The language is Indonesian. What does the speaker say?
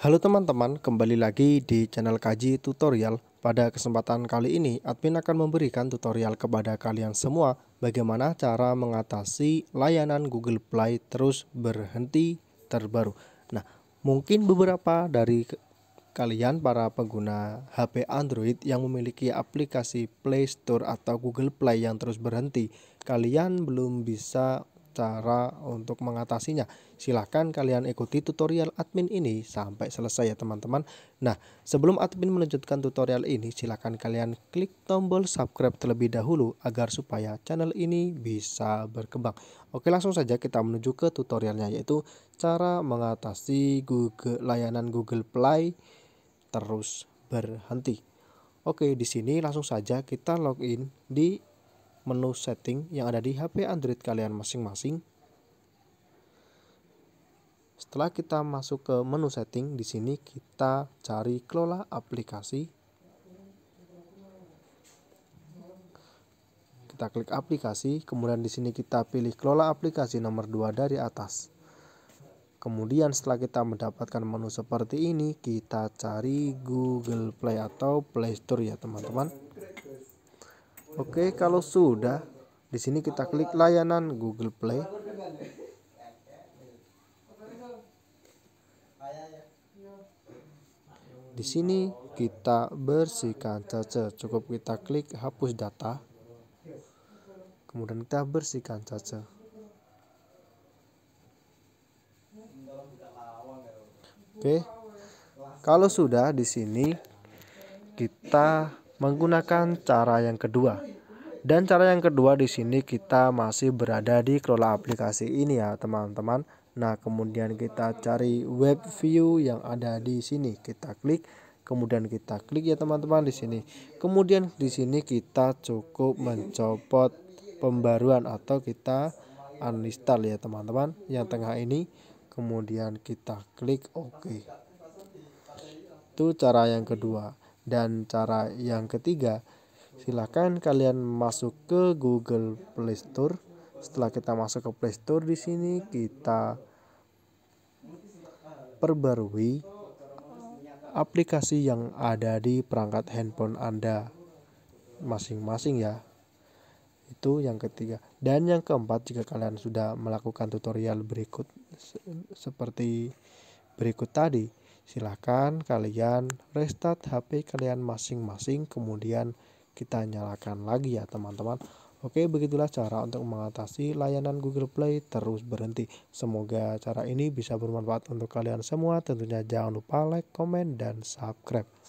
Halo teman-teman, kembali lagi di channel Kaji Tutorial. Pada kesempatan kali ini, admin akan memberikan tutorial kepada kalian semua bagaimana cara mengatasi layanan Google Play terus berhenti terbaru. Nah, mungkin beberapa dari kalian para pengguna HP Android yang memiliki aplikasi Play Store atau Google Play yang terus berhenti, kalian belum bisa cara untuk mengatasinya. Silahkan kalian ikuti tutorial admin ini sampai selesai ya teman-teman. Nah, sebelum admin melanjutkan tutorial ini, silahkan kalian klik tombol subscribe terlebih dahulu agar supaya channel ini bisa berkembang. Oke, langsung saja kita menuju ke tutorialnya yaitu cara mengatasi Google layanan Google Play terus berhenti. Oke, di sini langsung saja kita login di menu setting yang ada di HP Android kalian masing-masing. Setelah kita masuk ke menu setting, di sini kita cari kelola aplikasi. Kita klik aplikasi, kemudian di sini kita pilih kelola aplikasi nomor 2 dari atas. Kemudian setelah kita mendapatkan menu seperti ini, kita cari Google Play atau Play Store ya teman-teman. Oke, kalau sudah, di sini kita klik layanan Google Play. Di sini kita bersihkan caca, cukup kita klik hapus data. Kemudian kita bersihkan caca. Oke. Kalau sudah di sini kita menggunakan cara yang kedua. Dan cara yang kedua di sini kita masih berada di kelola aplikasi ini ya teman-teman. Nah kemudian kita cari web view yang ada di sini. Kita klik, kemudian kita klik ya teman-teman di sini. Kemudian di sini kita cukup mencopot pembaruan atau kita uninstall ya teman-teman yang tengah ini. Kemudian kita klik OK. Itu cara yang kedua. Dan cara yang ketiga, silahkan kalian masuk ke Google Play Store. Setelah kita masuk ke Play Store di sini, kita perbarui aplikasi yang ada di perangkat handphone Anda masing-masing ya. Itu yang ketiga. Dan yang keempat, jika kalian sudah melakukan tutorial berikut seperti berikut tadi, silahkan kalian restart HP kalian masing-masing kemudian kita nyalakan lagi ya teman-teman. Oke, begitulah cara untuk mengatasi layanan Google Play terus berhenti. Semoga cara ini bisa bermanfaat untuk kalian semua. Tentunya jangan lupa like, komen, dan subscribe.